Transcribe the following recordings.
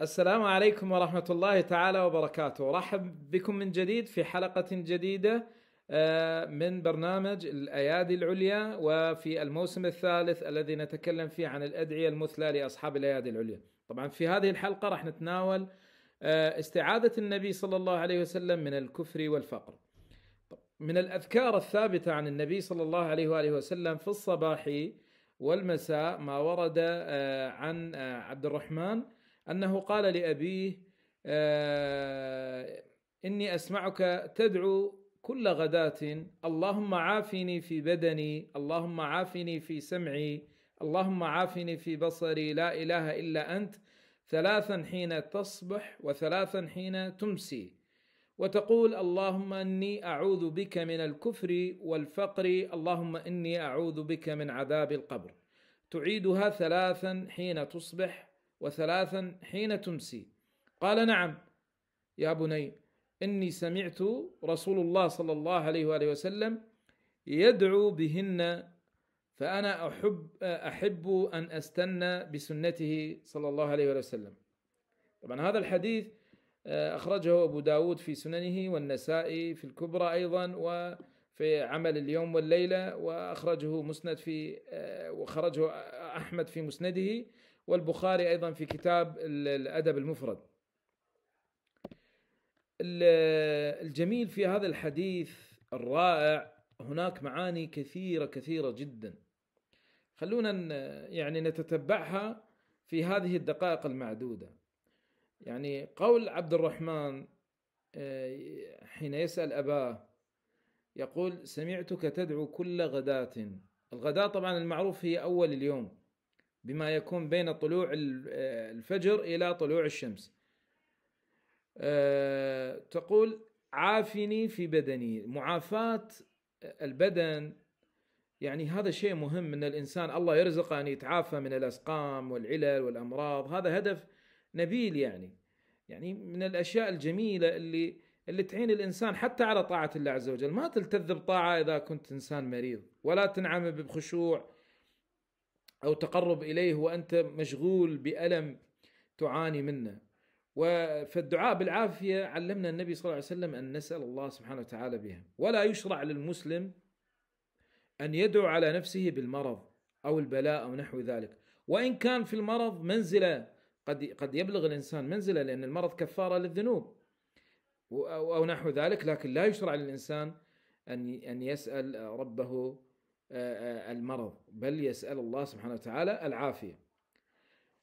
السلام عليكم ورحمة الله تعالى وبركاته رحب بكم من جديد في حلقة جديدة آه، من برنامج الأيادي العليا وفي الموسم الثالث الذي نتكلم فيه عن الأدعية المثلى لأصحاب الأيادي العليا طبعا في هذه الحلقة راح نتناول آه، استعادة النبي صلى الله عليه وسلم من الكفر والفقر من الأذكار الثابتة عن النبي صلى الله عليه وآله وسلم في الصباح والمساء ما ورد آه، عن عبد الرحمن أنه قال لأبيه آه، إني أسمعك تدعو كل غداة اللهم عافني في بدني اللهم عافني في سمعي اللهم عافني في بصري لا إله إلا أنت ثلاثا حين تصبح وثلاثا حين تمسي وتقول اللهم اني اعوذ بك من الكفر والفقر اللهم اني اعوذ بك من عذاب القبر تعيدها ثلاثا حين تصبح وثلاثا حين تمسي قال نعم يا بني إني سمعت رسول الله صلى الله عليه وآله وسلم يدعو بهن فأنا أحب أحب أن أستنى بسنته صلى الله عليه وآله وسلم طبعا هذا الحديث آه، أخرجه أبو داود في سننه والنسائي في الكبرى أيضا وفي عمل اليوم والليلة وأخرجه مسند في آه، وخرجه أحمد في مسنده والبخاري أيضا في كتاب الأدب المفرد الجميل في هذا الحديث الرائع هناك معاني كثيرة كثيرة جدا خلونا يعني نتتبعها في هذه الدقائق المعدودة يعني قول عبد الرحمن آه، حين يسأل أباه يقول سمعتك تدعو كل غداة الغداة طبعا المعروف هي أول اليوم بما يكون بين طلوع آه، الفجر إلى طلوع الشمس آه، تقول عافني في بدني معافاة البدن يعني هذا شيء مهم ان الانسان الله يرزقه ان يتعافى من الاسقام والعلل والامراض هذا هدف نبيل يعني يعني من الاشياء الجميله اللي اللي تعين الانسان حتى على طاعه الله عز وجل ما تلتذ بطاعه اذا كنت انسان مريض ولا تنعم بخشوع أو تقرب إليه وأنت مشغول بألم تعاني منه فالدعاء بالعافية علمنا النبي صلى الله عليه وسلم أن نسأل الله سبحانه وتعالى بها ولا يشرع للمسلم أن يدعو على نفسه بالمرض أو البلاء أو نحو ذلك وإن كان في المرض منزلة قد قد يبلغ الإنسان منزلة لأن المرض كفارة للذنوب أو نحو ذلك لكن لا يشرع للإنسان أن أن يسأل ربه آه، آه، المرض بل يسأل الله سبحانه وتعالى العافية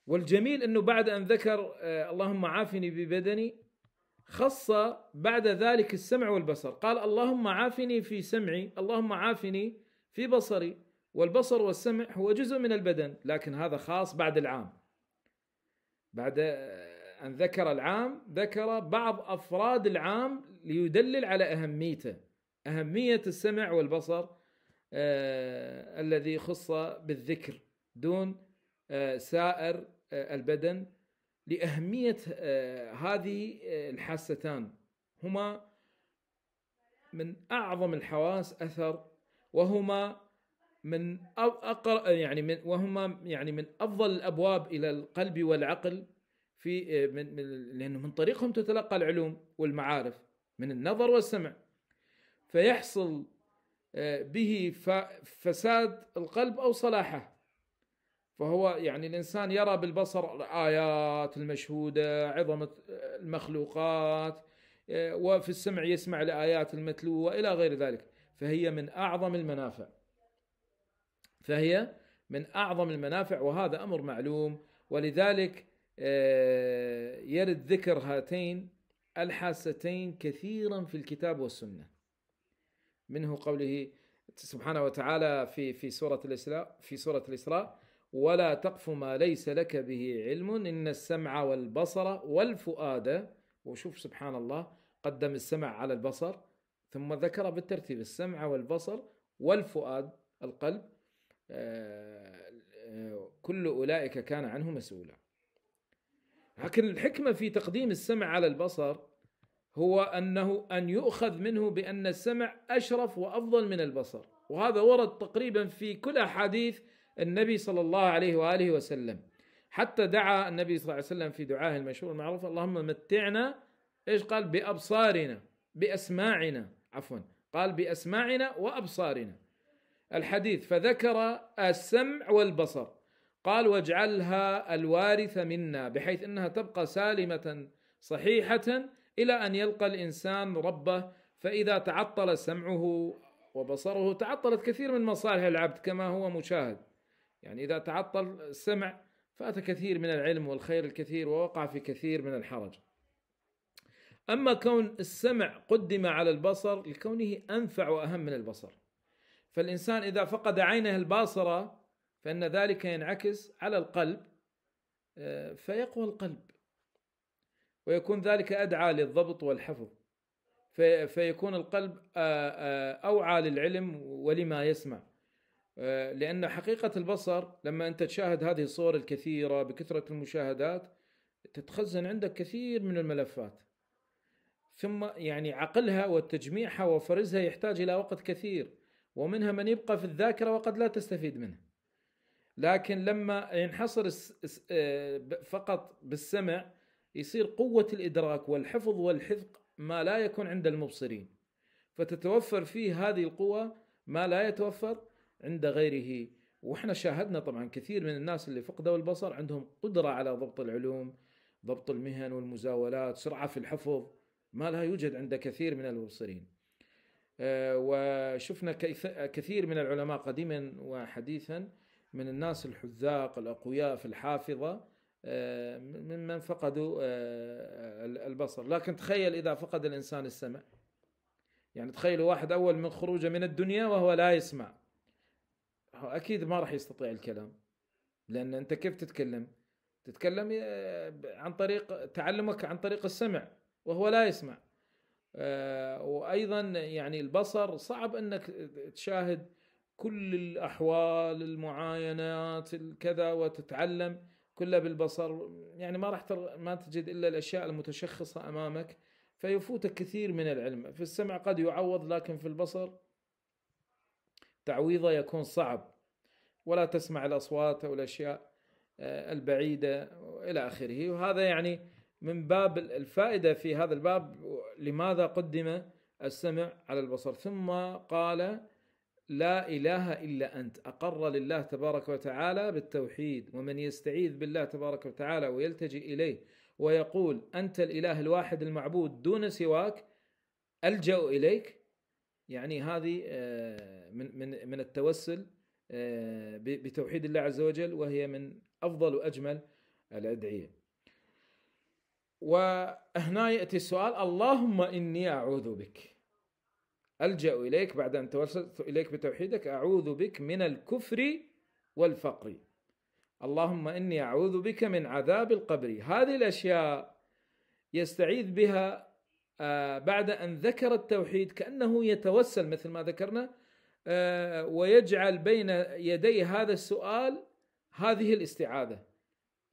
والجميل أنه بعد أن ذكر آه، اللهم عافني ببدني خص بعد ذلك السمع والبصر قال اللهم عافني في سمعي اللهم عافني في بصري والبصر والسمع هو جزء من البدن لكن هذا خاص بعد العام بعد أن ذكر العام ذكر بعض أفراد العام ليدلل على أهميته أهمية السمع والبصر آه، الذي خص بالذكر دون آه، سائر آه، البدن لأهمية هذه الحاستان هما من أعظم الحواس أثر وهما من أقر يعني من وهما يعني من أفضل الأبواب إلى القلب والعقل في من لأنه من طريقهم تتلقى العلوم والمعارف من النظر والسمع فيحصل آه، به فساد القلب أو صلاحه فهو يعني الإنسان يرى بالبصر الآيات المشهودة عظمة المخلوقات آه، وفي السمع يسمع الآيات المتلوة إلى غير ذلك فهي من أعظم المنافع فهي من أعظم المنافع وهذا أمر معلوم ولذلك آه، يرد ذكر هاتين الحاستين كثيرا في الكتاب والسنه منه قوله سبحانه وتعالى في في سورة الإسراء في سورة الإسراء ولا تقف ما ليس لك به علم إن السمع والبصر والفؤاد وشوف سبحان الله قدم السمع على البصر ثم ذكر بالترتيب السمع والبصر والفؤاد القلب آه، كل أولئك كان عنه مسؤولا لكن الحكمة في تقديم السمع على البصر هو انه ان يؤخذ منه بان السمع اشرف وافضل من البصر وهذا ورد تقريبا في كل احاديث النبي صلى الله عليه واله وسلم حتى دعا النبي صلى الله عليه وسلم في دعائه المشهور المعروف اللهم متعنا ايش قال بابصارنا باسماعنا عفوا قال باسماعنا وابصارنا الحديث فذكر السمع والبصر قال واجعلها الوارثه منا بحيث انها تبقى سالمه صحيحه الى ان يلقى الانسان ربه فاذا تعطل سمعه وبصره تعطلت كثير من مصالح العبد كما هو مشاهد يعني اذا تعطل السمع فات كثير من العلم والخير الكثير ووقع في كثير من الحرج اما كون السمع قدم على البصر لكونه انفع واهم من البصر فالانسان اذا فقد عينه الباصره فان ذلك ينعكس على القلب آه، فيقوى القلب ويكون ذلك أدعى للضبط والحفظ فيكون القلب أوعى للعلم ولما يسمع لأن حقيقة البصر لما أنت تشاهد هذه الصور الكثيرة بكثرة المشاهدات تتخزن عندك كثير من الملفات ثم يعني عقلها وتجميعها وفرزها يحتاج إلى وقت كثير ومنها من يبقى في الذاكرة وقد لا تستفيد منه لكن لما ينحصر فقط بالسمع يصير قوة الإدراك والحفظ والحذق ما لا يكون عند المبصرين فتتوفر فيه هذه القوة ما لا يتوفر عند غيره واحنا شاهدنا طبعا كثير من الناس اللي فقدوا البصر عندهم قدرة على ضبط العلوم ضبط المهن والمزاولات سرعة في الحفظ ما لا يوجد عند كثير من المبصرين آه، وشفنا كثير من العلماء قديما وحديثا من الناس الحذاق الأقوياء في الحافظة ممن فقدوا آه، البصر لكن تخيل إذا فقد الإنسان السمع يعني تخيلوا واحد أول من خروجه من الدنيا وهو لا يسمع أكيد ما راح يستطيع الكلام لأن أنت كيف تتكلم تتكلم آه، عن طريق تعلمك عن طريق السمع وهو لا يسمع آه، وأيضا يعني البصر صعب أنك تشاهد كل الأحوال المعاينات الكذا وتتعلم كلها بالبصر يعني ما راح تر... ما تجد الا الاشياء المتشخصه امامك فيفوتك كثير من العلم في السمع قد يعوض لكن في البصر تعويضه يكون صعب ولا تسمع الاصوات او الاشياء آه، البعيده الى اخره وهذا يعني من باب الفائده في هذا الباب لماذا قدم السمع على البصر ثم قال لا اله الا انت اقر لله تبارك وتعالى بالتوحيد ومن يستعيذ بالله تبارك وتعالى ويلتجئ اليه ويقول انت الاله الواحد المعبود دون سواك الجا اليك يعني هذه آه، من من من التوسل آه، بتوحيد الله عز وجل وهي من افضل واجمل الادعيه. وهنا ياتي السؤال اللهم اني اعوذ بك ألجأ إليك بعد أن توسلت إليك بتوحيدك أعوذ بك من الكفر والفقر اللهم إني أعوذ بك من عذاب القبر هذه الأشياء يستعيذ بها آه، بعد أن ذكر التوحيد كأنه يتوسل مثل ما ذكرنا آه، ويجعل بين يدي هذا السؤال هذه الاستعاذة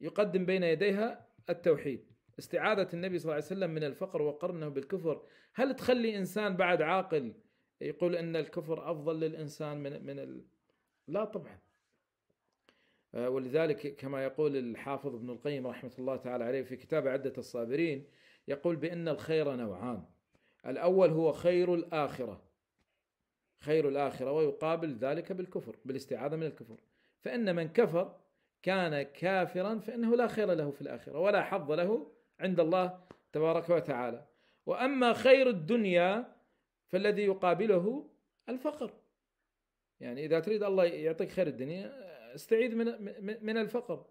يقدم بين يديها التوحيد استعاذة النبي صلى الله عليه وسلم من الفقر وقرنه بالكفر هل تخلي إنسان بعد عاقل يقول ان الكفر افضل للانسان من من ال... لا طبعا آه، ولذلك كما يقول الحافظ ابن القيم رحمه الله تعالى عليه في كتاب عده الصابرين يقول بان الخير نوعان الاول هو خير الاخره خير الاخره ويقابل ذلك بالكفر بالاستعاذه من الكفر فان من كفر كان كافرا فانه لا خير له في الاخره ولا حظ له عند الله تبارك وتعالى واما خير الدنيا فالذي يقابله الفقر يعني اذا تريد الله يعطيك خير الدنيا استعيد من من الفقر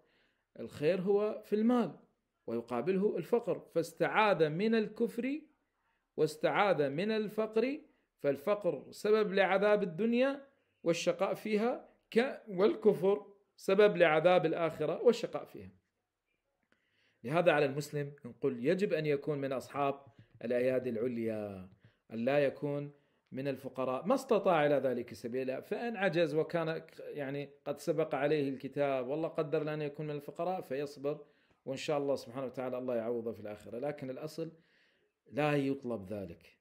الخير هو في المال ويقابله الفقر فاستعاذ من الكفر واستعاذ من الفقر فالفقر سبب لعذاب الدنيا والشقاء فيها والكفر سبب لعذاب الاخره والشقاء فيها لهذا على المسلم نقول يجب ان يكون من اصحاب الايادي العليا أن لا يكون من الفقراء ما استطاع إلى ذلك سبيلا فإن عجز وكان يعني قد سبق عليه الكتاب والله قدر لأن يكون من الفقراء فيصبر وإن شاء الله سبحانه وتعالى الله يعوضه في الآخرة لكن الأصل لا يطلب ذلك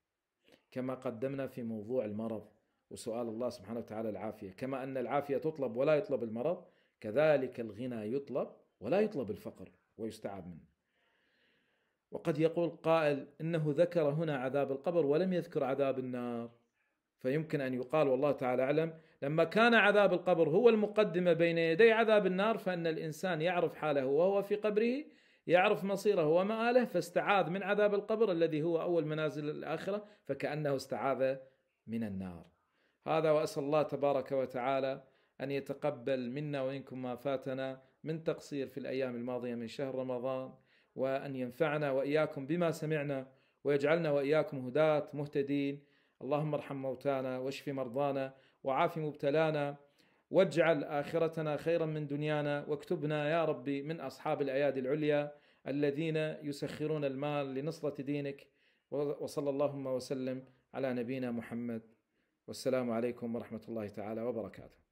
كما قدمنا في موضوع المرض وسؤال الله سبحانه وتعالى العافية كما أن العافية تطلب ولا يطلب المرض كذلك الغنى يطلب ولا يطلب الفقر ويستعاب منه وقد يقول قائل انه ذكر هنا عذاب القبر ولم يذكر عذاب النار فيمكن ان يقال والله تعالى اعلم لما كان عذاب القبر هو المقدمه بين يدي عذاب النار فان الانسان يعرف حاله وهو في قبره يعرف مصيره ومآله فاستعاذ من عذاب القبر الذي هو اول منازل الاخره فكانه استعاذ من النار. هذا واسال الله تبارك وتعالى ان يتقبل منا ومنكم ما فاتنا من تقصير في الايام الماضيه من شهر رمضان وأن ينفعنا وإياكم بما سمعنا ويجعلنا وإياكم هداة مهتدين اللهم ارحم موتانا واشف مرضانا وعاف مبتلانا واجعل آخرتنا خيرا من دنيانا واكتبنا يا ربي من أصحاب الأيادي العليا الذين يسخرون المال لنصرة دينك وصلى اللهم وسلم على نبينا محمد والسلام عليكم ورحمة الله تعالى وبركاته